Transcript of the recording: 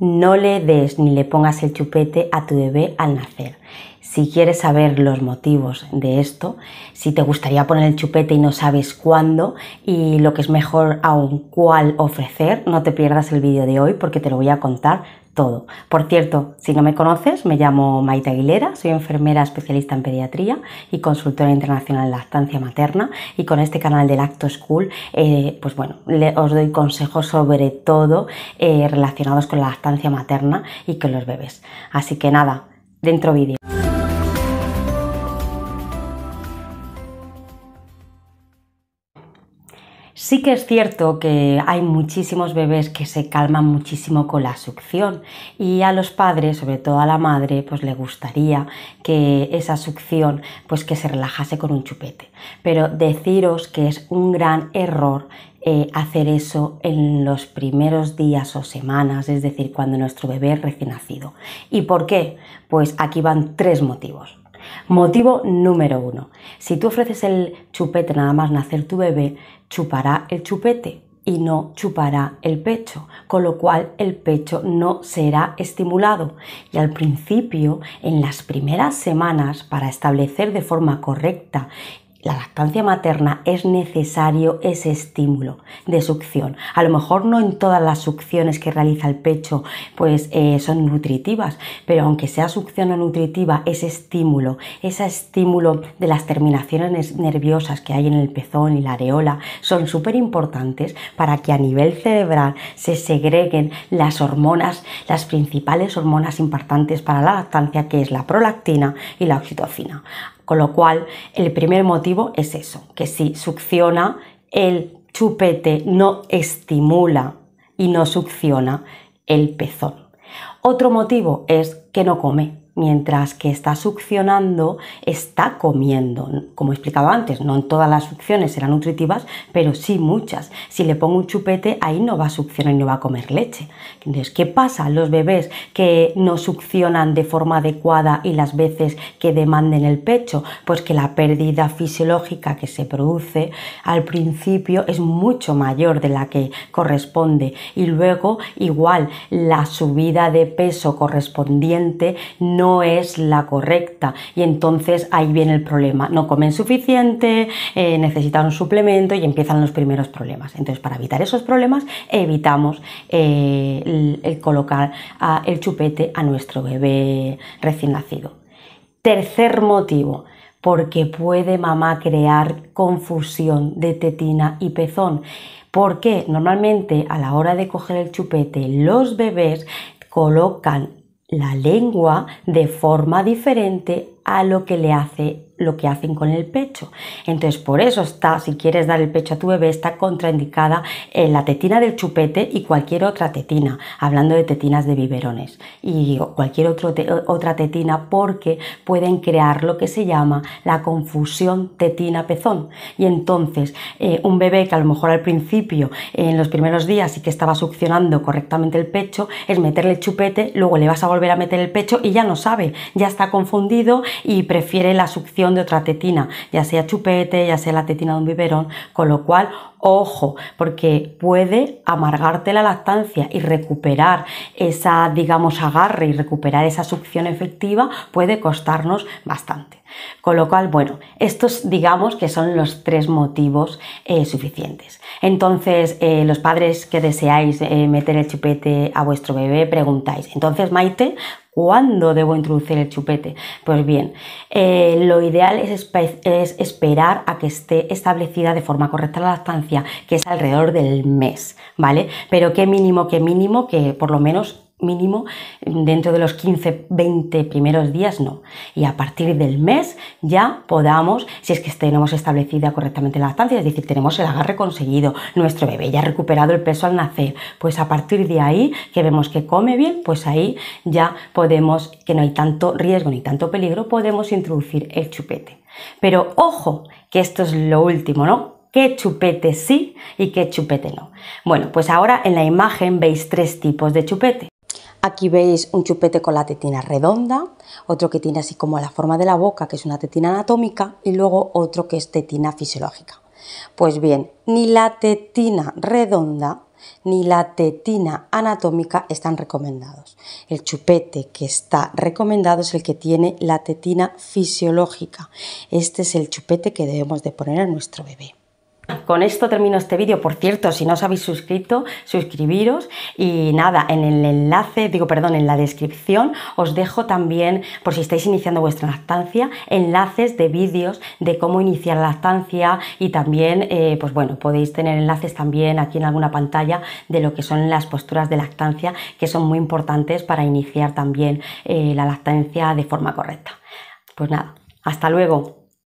no le des ni le pongas el chupete a tu bebé al nacer. Si quieres saber los motivos de esto, si te gustaría poner el chupete y no sabes cuándo y lo que es mejor aún cuál ofrecer, no te pierdas el vídeo de hoy porque te lo voy a contar todo. Por cierto, si no me conoces, me llamo Maite Aguilera, soy enfermera especialista en pediatría y consultora internacional en lactancia materna y con este canal de Lacto School, eh, pues bueno, os doy consejos sobre todo eh, relacionados con la lactancia materna y con los bebés. Así que nada, dentro vídeo. Sí que es cierto que hay muchísimos bebés que se calman muchísimo con la succión y a los padres, sobre todo a la madre, pues le gustaría que esa succión pues que se relajase con un chupete. Pero deciros que es un gran error eh, hacer eso en los primeros días o semanas, es decir, cuando nuestro bebé es recién nacido. ¿Y por qué? Pues aquí van tres motivos. Motivo número uno. Si tú ofreces el chupete nada más nacer tu bebé, chupará el chupete y no chupará el pecho, con lo cual el pecho no será estimulado. Y al principio, en las primeras semanas, para establecer de forma correcta la lactancia materna es necesario ese estímulo de succión. A lo mejor no en todas las succiones que realiza el pecho pues eh, son nutritivas, pero aunque sea succión o nutritiva, ese estímulo, ese estímulo de las terminaciones nerviosas que hay en el pezón y la areola son súper importantes para que a nivel cerebral se segreguen las hormonas, las principales hormonas importantes para la lactancia que es la prolactina y la oxitocina. Con lo cual, el primer motivo es eso, que si succiona, el chupete no estimula y no succiona el pezón. Otro motivo es que no come mientras que está succionando, está comiendo. Como he explicado antes, no en todas las succiones serán nutritivas, pero sí muchas. Si le pongo un chupete, ahí no va a succionar y no va a comer leche. Entonces, ¿qué pasa? Los bebés que no succionan de forma adecuada y las veces que demanden el pecho, pues que la pérdida fisiológica que se produce al principio es mucho mayor de la que corresponde y luego igual la subida de peso correspondiente no no es la correcta y entonces ahí viene el problema. No comen suficiente, eh, necesitan un suplemento y empiezan los primeros problemas. Entonces para evitar esos problemas evitamos eh, el, colocar el chupete a nuestro bebé recién nacido. Tercer motivo, porque puede mamá crear confusión de tetina y pezón. Porque normalmente a la hora de coger el chupete los bebés colocan la lengua de forma diferente a lo que le hace lo que hacen con el pecho. Entonces, por eso está, si quieres dar el pecho a tu bebé, está contraindicada eh, la tetina del chupete y cualquier otra tetina, hablando de tetinas de biberones y cualquier otro otra tetina porque pueden crear lo que se llama la confusión tetina-pezón. Y entonces, eh, un bebé que a lo mejor al principio, en los primeros días, sí que estaba succionando correctamente el pecho, es meterle el chupete, luego le vas a volver a meter el pecho y ya no sabe, ya está confundido y prefiere la succión de otra tetina, ya sea chupete, ya sea la tetina de un biberón, con lo cual Ojo, porque puede amargarte la lactancia y recuperar esa, digamos, agarre y recuperar esa succión efectiva puede costarnos bastante. Con lo cual, bueno, estos digamos que son los tres motivos eh, suficientes. Entonces, eh, los padres que deseáis eh, meter el chupete a vuestro bebé, preguntáis, entonces Maite, ¿Cuándo debo introducir el chupete? Pues bien, lo ideal es esperar a que esté establecida de forma correcta la lactancia que es alrededor del mes, ¿vale? Pero qué mínimo, qué mínimo, que por lo menos mínimo dentro de los 15, 20 primeros días, no. Y a partir del mes ya podamos, si es que tenemos establecida correctamente la lactancia, es decir, tenemos el agarre conseguido, nuestro bebé ya ha recuperado el peso al nacer, pues a partir de ahí que vemos que come bien, pues ahí ya podemos, que no hay tanto riesgo ni tanto peligro, podemos introducir el chupete. Pero ojo, que esto es lo último, ¿no? qué chupete sí y qué chupete no. Bueno, pues ahora en la imagen veis tres tipos de chupete. Aquí veis un chupete con la tetina redonda, otro que tiene así como la forma de la boca, que es una tetina anatómica, y luego otro que es tetina fisiológica. Pues bien, ni la tetina redonda ni la tetina anatómica están recomendados. El chupete que está recomendado es el que tiene la tetina fisiológica. Este es el chupete que debemos de poner a nuestro bebé. Con esto termino este vídeo. Por cierto, si no os habéis suscrito, suscribiros. Y nada, en el enlace, digo, perdón, en la descripción os dejo también, por si estáis iniciando vuestra lactancia, enlaces de vídeos de cómo iniciar la lactancia y también, eh, pues bueno, podéis tener enlaces también aquí en alguna pantalla de lo que son las posturas de lactancia, que son muy importantes para iniciar también eh, la lactancia de forma correcta. Pues nada, hasta luego.